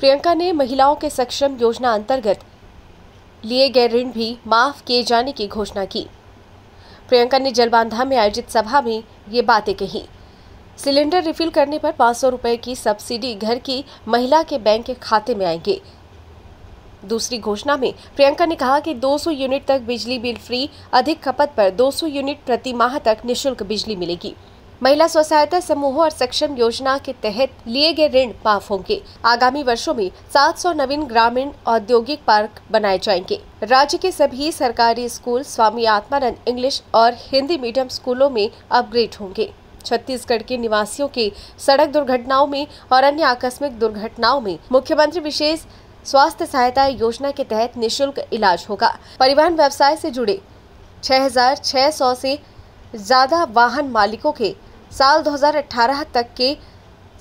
प्रियंका ने महिलाओं के सक्षम योजना अंतर्गत लिए गए ऋण भी माफ किए जाने की घोषणा की प्रियंका ने जलबांधा में आयोजित सभा में ये बातें कही सिलेंडर रिफिल करने पर पाँच सौ रुपये की सब्सिडी घर की महिला के बैंक के खाते में आएंगे दूसरी घोषणा में प्रियंका ने कहा कि 200 यूनिट तक बिजली बिल फ्री अधिक खपत पर 200 यूनिट प्रति माह तक निशुल्क बिजली मिलेगी महिला स्व सहायता समूहों और सक्षम योजना के तहत लिए गए ऋण माफ होंगे आगामी वर्षों में 700 नवीन ग्रामीण औद्योगिक पार्क बनाए जाएंगे राज्य के सभी सरकारी स्कूल स्वामी आत्मानंद इंग्लिश और हिंदी मीडियम स्कूलों में अपग्रेड होंगे छत्तीसगढ़ के निवासियों के सड़क दुर्घटनाओं में और अन्य आकस्मिक दुर्घटनाओं में मुख्यमंत्री विशेष स्वास्थ्य सहायता योजना के तहत निशुल्क इलाज होगा परिवहन व्यवसाय से जुड़े 6,600 से ज्यादा वाहन मालिकों के साल 2018 तक के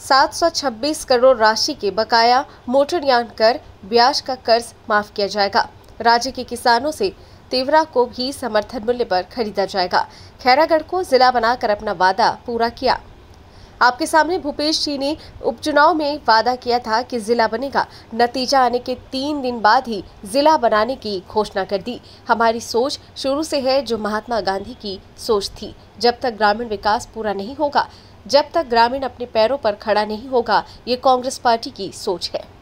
726 करोड़ राशि के बकाया मोटरयान कर ब्याज का कर्ज माफ किया जाएगा राज्य के किसानों से तेवरा को भी समर्थन मूल्य पर खरीदा जाएगा खैरागढ़ को जिला बनाकर अपना वादा पूरा किया आपके सामने भूपेश जी ने उपचुनाव में वादा किया था कि जिला बनेगा नतीजा आने के तीन दिन बाद ही जिला बनाने की घोषणा कर दी हमारी सोच शुरू से है जो महात्मा गांधी की सोच थी जब तक ग्रामीण विकास पूरा नहीं होगा जब तक ग्रामीण अपने पैरों पर खड़ा नहीं होगा ये कांग्रेस पार्टी की सोच है